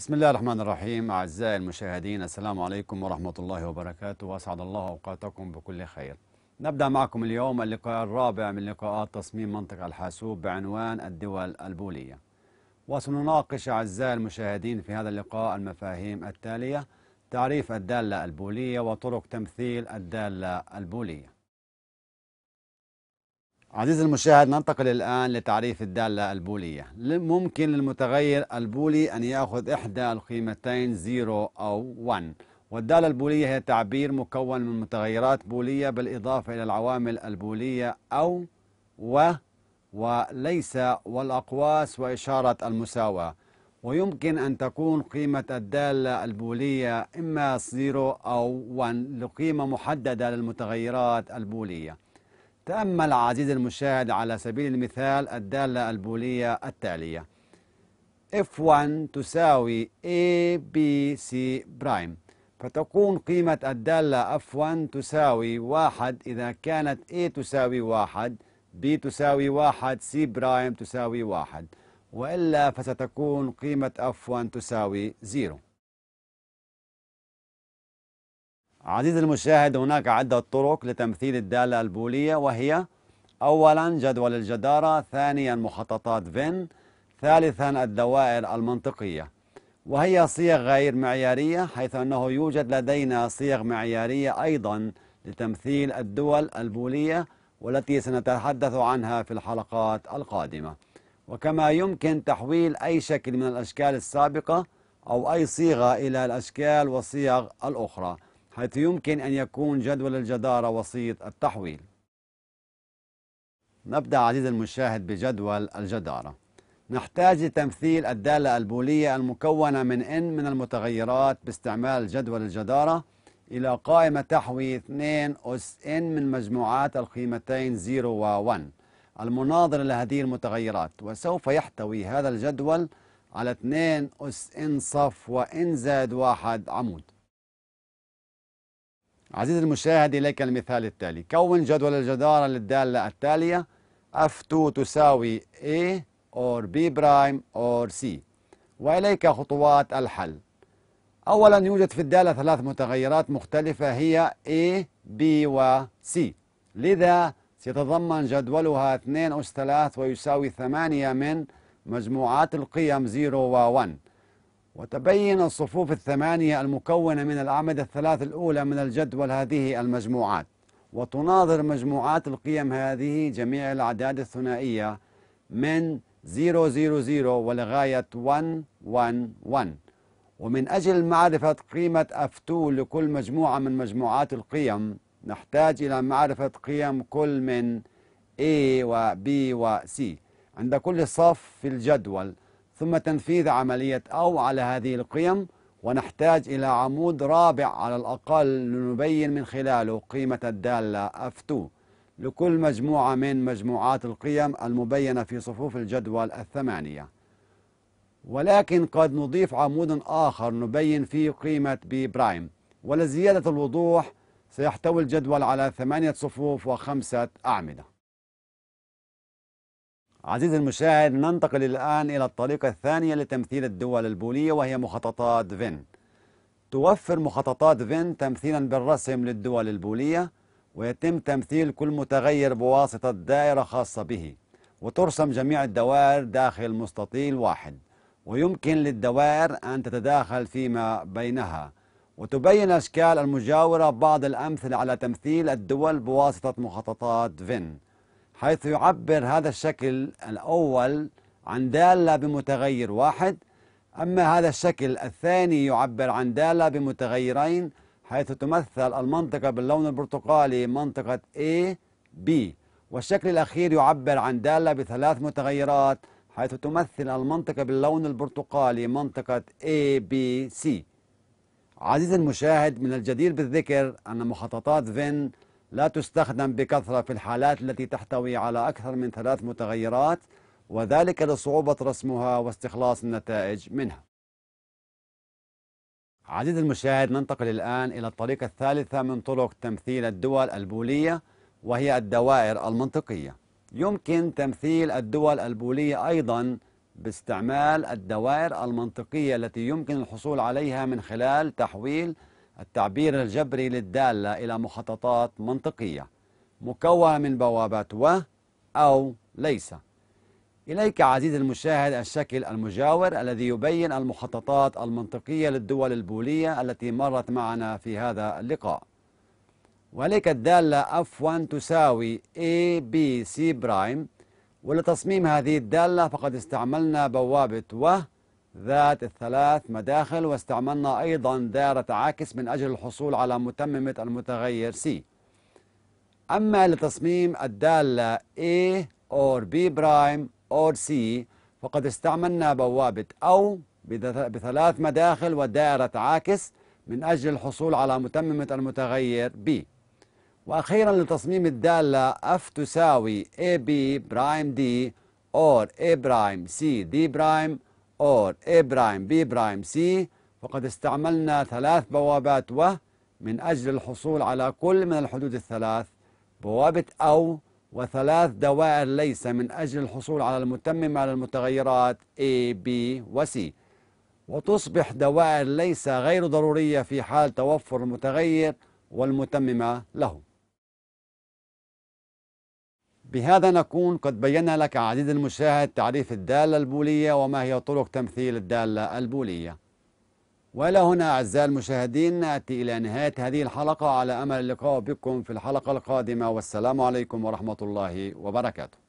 بسم الله الرحمن الرحيم أعزائي المشاهدين السلام عليكم ورحمة الله وبركاته وأسعد الله أوقاتكم بكل خير نبدأ معكم اليوم اللقاء الرابع من لقاءات تصميم منطقة الحاسوب بعنوان الدول البولية وسنناقش أعزائي المشاهدين في هذا اللقاء المفاهيم التالية تعريف الدالة البولية وطرق تمثيل الدالة البولية عزيزي المشاهد ننتقل الآن لتعريف الدالة البولية ممكن للمتغير البولي أن يأخذ إحدى القيمتين 0 أو 1 والدالة البولية هي تعبير مكون من متغيرات بولية بالإضافة إلى العوامل البولية أو و وليس والأقواس وإشارة المساواة ويمكن أن تكون قيمة الدالة البولية إما 0 أو 1 لقيمة محددة للمتغيرات البولية تأمل عزيزي المشاهد على سبيل المثال الدالة البولية التالية F1 تساوي ABC برايم فتكون قيمة الدالة F1 تساوي واحد إذا كانت A تساوي واحد B تساوي واحد C برايم تساوي واحد وإلا فستكون قيمة F1 تساوي 0 عزيزي المشاهد هناك عدة طرق لتمثيل الدالة البولية وهي أولا جدول الجدارة ثانيا مخططات فين ثالثا الدوائر المنطقية وهي صيغ غير معيارية حيث أنه يوجد لدينا صيغ معيارية أيضا لتمثيل الدول البولية والتي سنتحدث عنها في الحلقات القادمة وكما يمكن تحويل أي شكل من الأشكال السابقة أو أي صيغة إلى الأشكال والصيغ الأخرى حيث يمكن أن يكون جدول الجدارة وسيط التحويل نبدأ عزيزي المشاهد بجدول الجدارة نحتاج لتمثيل الدالة البولية المكونة من n من المتغيرات باستعمال جدول الجدارة إلى قائمة تحوي 2 أس n من مجموعات القيمتين 0 و 1 المناظرة لهذه المتغيرات وسوف يحتوي هذا الجدول على 2 أس n صف و n زاد 1 عمود عزيزي المشاهد إليك المثال التالي كون جدول الجدارة للدالة التالية F2 تساوي A or B prime or C وإليك خطوات الحل أولا يوجد في الدالة ثلاث متغيرات مختلفة هي A, B و C لذا سيتضمن جدولها 2 أس 3 ويساوي 8 من مجموعات القيم 0 و 1 وتبين الصفوف الثمانية المكونة من الأعمدة الثلاث الأولى من الجدول هذه المجموعات وتناظر مجموعات القيم هذه جميع الأعداد الثنائية من 000 ولغاية 111 ومن أجل معرفة قيمة F2 لكل مجموعة من مجموعات القيم نحتاج إلى معرفة قيم كل من A و B و C عند كل صف في الجدول ثم تنفيذ عملية أو على هذه القيم ونحتاج إلى عمود رابع على الأقل لنبين من خلاله قيمة الدالة F2 لكل مجموعة من مجموعات القيم المبينة في صفوف الجدول الثمانية ولكن قد نضيف عمود آخر نبين فيه قيمة B' ولزيادة الوضوح سيحتوي الجدول على ثمانية صفوف وخمسة أعمدة عزيزي المشاهد ننتقل الآن إلى الطريقة الثانية لتمثيل الدول البولية وهي مخططات فين توفر مخططات فين تمثيلا بالرسم للدول البولية ويتم تمثيل كل متغير بواسطة دائرة خاصة به وترسم جميع الدوائر داخل مستطيل واحد ويمكن للدوائر أن تتداخل فيما بينها وتبين أشكال المجاورة بعض الأمثلة على تمثيل الدول بواسطة مخططات فين حيث يعبر هذا الشكل الأول عن دالة بمتغير واحد أما هذا الشكل الثاني يعبر عن دالة بمتغيرين حيث تمثل المنطقة باللون البرتقالي منطقة A B والشكل الأخير يعبر عن دالة بثلاث متغيرات حيث تمثل المنطقة باللون البرتقالي منطقة A B C عزيزي المشاهد من الجدير بالذكر أن مخططات فين لا تستخدم بكثرة في الحالات التي تحتوي على أكثر من ثلاث متغيرات وذلك لصعوبة رسمها واستخلاص النتائج منها عزيزي المشاهد ننتقل الآن إلى الطريقة الثالثة من طرق تمثيل الدول البولية وهي الدوائر المنطقية يمكن تمثيل الدول البولية أيضا باستعمال الدوائر المنطقية التي يمكن الحصول عليها من خلال تحويل التعبير الجبري للدالة إلى مخططات منطقية مكونة من بوابات و أو ليس إليك عزيزي المشاهد الشكل المجاور الذي يبين المخططات المنطقية للدول البولية التي مرت معنا في هذا اللقاء وليك الدالة F1 تساوي ABC برايم ولتصميم هذه الدالة فقد استعملنا بوابة و ذات الثلاث مداخل واستعملنا أيضا دائرة عاكس من أجل الحصول على متممة المتغير C أما لتصميم الدالة A or B برايم or C فقد استعملنا بوابة أو بثلاث مداخل ودائرة عاكس من أجل الحصول على متممة المتغير B وأخيرا لتصميم الدالة F تساوي AB برايم D or A برايم C D برايم اور A برايم B برايم C فقد استعملنا ثلاث بوابات و من أجل الحصول على كل من الحدود الثلاث بوابة أو وثلاث دوائر ليس من أجل الحصول على المتممة على المتغيرات A, B و C وتصبح دوائر ليس غير ضرورية في حال توفر المتغير والمتممة له بهذا نكون قد بينا لك عديد المشاهد تعريف الدالة البولية وما هي طرق تمثيل الدالة البولية وإلى هنا أعزائي المشاهدين نأتي إلى نهاية هذه الحلقة على أمل اللقاء بكم في الحلقة القادمة والسلام عليكم ورحمة الله وبركاته